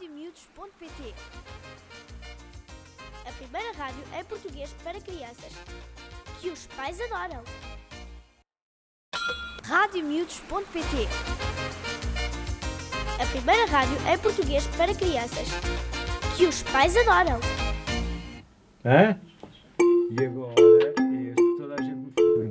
radiomiúdos.pt A primeira rádio em português para crianças, que os pais adoram. radiomiúdos.pt A primeira rádio em português para crianças, que os pais adoram. Hã? É? E agora?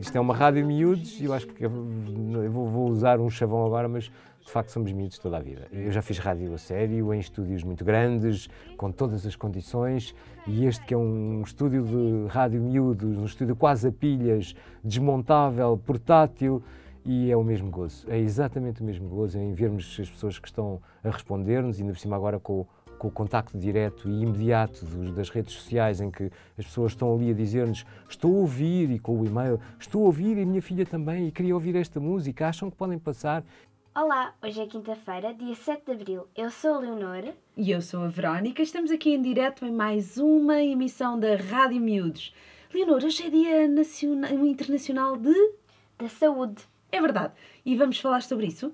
isto é uma rádio miúdos e eu acho que eu vou, vou usar um chavão agora, mas de facto somos miúdos toda a vida. Eu já fiz rádio a sério, em estúdios muito grandes, com todas as condições, e este que é um estúdio de rádio miúdo, um estúdio quase a pilhas, desmontável, portátil, e é o mesmo gozo. É exatamente o mesmo gozo em vermos as pessoas que estão a responder-nos, ainda por cima agora com o com o contacto direto e imediato dos, das redes sociais, em que as pessoas estão ali a dizer-nos estou a ouvir, e com o e-mail estou a ouvir e a minha filha também, e queria ouvir esta música, acham que podem passar? Olá, hoje é quinta-feira, dia 7 de abril. Eu sou a Leonor. E eu sou a Verónica. Estamos aqui em direto em mais uma emissão da Rádio Miúdos. Leonor, hoje é dia nacional, internacional de. da saúde. É verdade. E vamos falar sobre isso?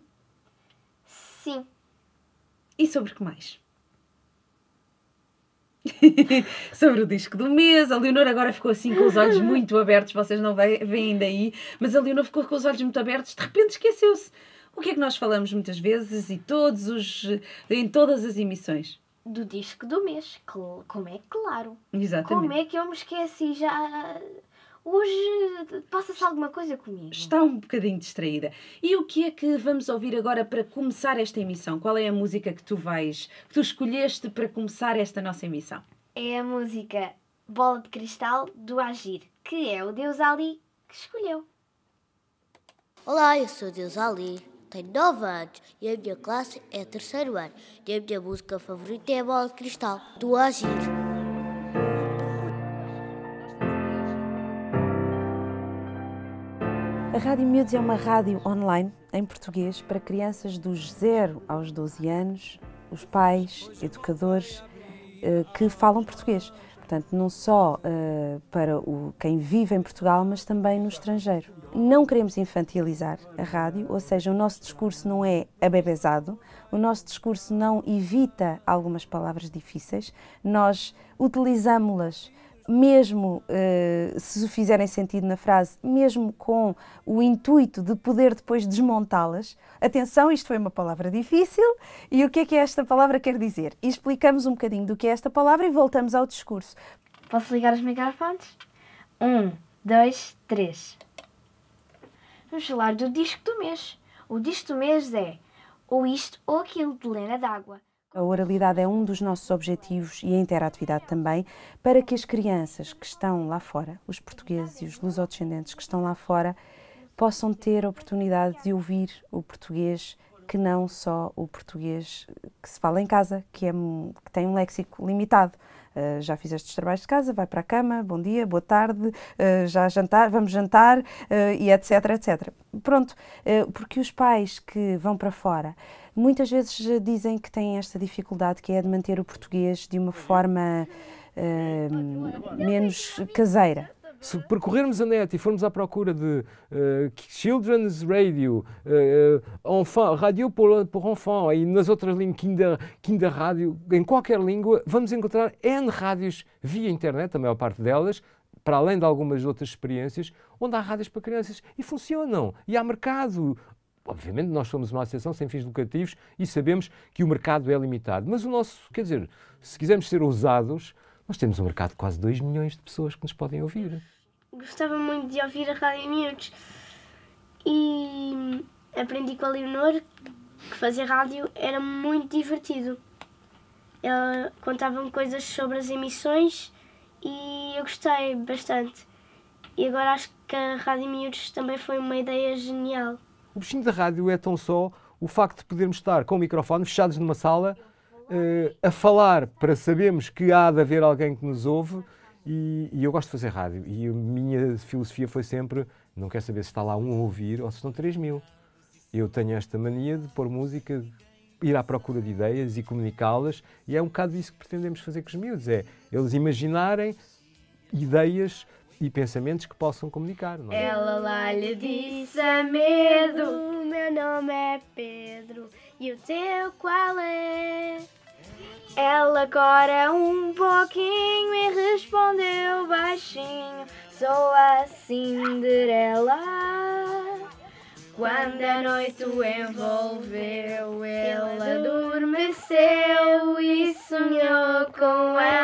Sim. E sobre o que mais? sobre o disco do mês. A Leonor agora ficou assim com os olhos muito abertos, vocês não veem daí, mas a Leonor ficou com os olhos muito abertos, de repente esqueceu-se. O que é que nós falamos muitas vezes e todos os em todas as emissões? Do disco do mês, como é claro. Exatamente. Como é que eu me esqueci já Hoje passa-se alguma coisa comigo. Está um bocadinho distraída. E o que é que vamos ouvir agora para começar esta emissão? Qual é a música que tu vais, que tu escolheste para começar esta nossa emissão? É a música Bola de Cristal do Agir, que é o Deus Ali que escolheu. Olá, eu sou o Deus Ali, tenho 9 anos e a minha classe é terceiro ano. E a minha música favorita é a Bola de Cristal do Agir. A Rádio Miúdos é uma rádio online em português para crianças dos 0 aos 12 anos, os pais, educadores eh, que falam português. Portanto, não só eh, para o, quem vive em Portugal, mas também no estrangeiro. Não queremos infantilizar a rádio, ou seja, o nosso discurso não é abebezado, o nosso discurso não evita algumas palavras difíceis, nós utilizamos-las mesmo eh, se fizerem sentido na frase, mesmo com o intuito de poder depois desmontá-las. Atenção, isto foi uma palavra difícil e o que é que esta palavra quer dizer? E explicamos um bocadinho do que é esta palavra e voltamos ao discurso. Posso ligar os microfones? Um, dois, três. Vamos falar do disco do mês. O disco do mês é Ou Isto ou Aquilo de Lena D'Água. A oralidade é um dos nossos objetivos e a interatividade também, para que as crianças que estão lá fora, os portugueses e os lusodescendentes que estão lá fora, possam ter a oportunidade de ouvir o português que não só o português que se fala em casa, que, é, que tem um léxico limitado. Eh, já fizeste os trabalhos de casa, vai para a cama, bom dia, boa tarde, uh, já jantar, vamos jantar eh, e etc, etc. Pronto, porque os pais que vão para fora muitas vezes dizem que têm esta dificuldade que é de manter o português de uma uhum. forma menos caseira. Se percorrermos a net e formos à procura de uh, Children's Radio, uh, enfant, Radio pour, pour Enfants e nas outras línguas, Kinder, Kinder Rádio, em qualquer língua, vamos encontrar N rádios via internet, a maior parte delas, para além de algumas outras experiências, onde há rádios para crianças e funcionam. E há mercado. Obviamente, nós somos uma associação sem fins lucrativos e sabemos que o mercado é limitado. Mas o nosso, quer dizer, se quisermos ser ousados, nós temos um mercado de quase 2 milhões de pessoas que nos podem ouvir. Gostava muito de ouvir a Rádio Miúdos e aprendi com a Leonor que fazer rádio era muito divertido. Ela contava-me coisas sobre as emissões e eu gostei bastante. E agora acho que a Rádio Miúdos também foi uma ideia genial. O bichinho da rádio é tão só o facto de podermos estar com o microfone fechados numa sala eh, a falar para sabermos que há de haver alguém que nos ouve. E, e, eu gosto de fazer rádio. E a minha filosofia foi sempre: não quero saber se está lá um a ouvir ou se estão 3 mil. Eu tenho esta mania de pôr música, de ir à procura de ideias e comunicá-las, e é um bocado isso que pretendemos fazer com os miúdos: é eles imaginarem ideias e pensamentos que possam comunicar. Não é? Ela lá lhe disse a medo: O meu nome é Pedro e o teu qual é? Ela agora um pouquinho e respondeu baixinho: Sou a Cinderela. Quando a noite o envolveu, ela adormeceu e sonhou com ela.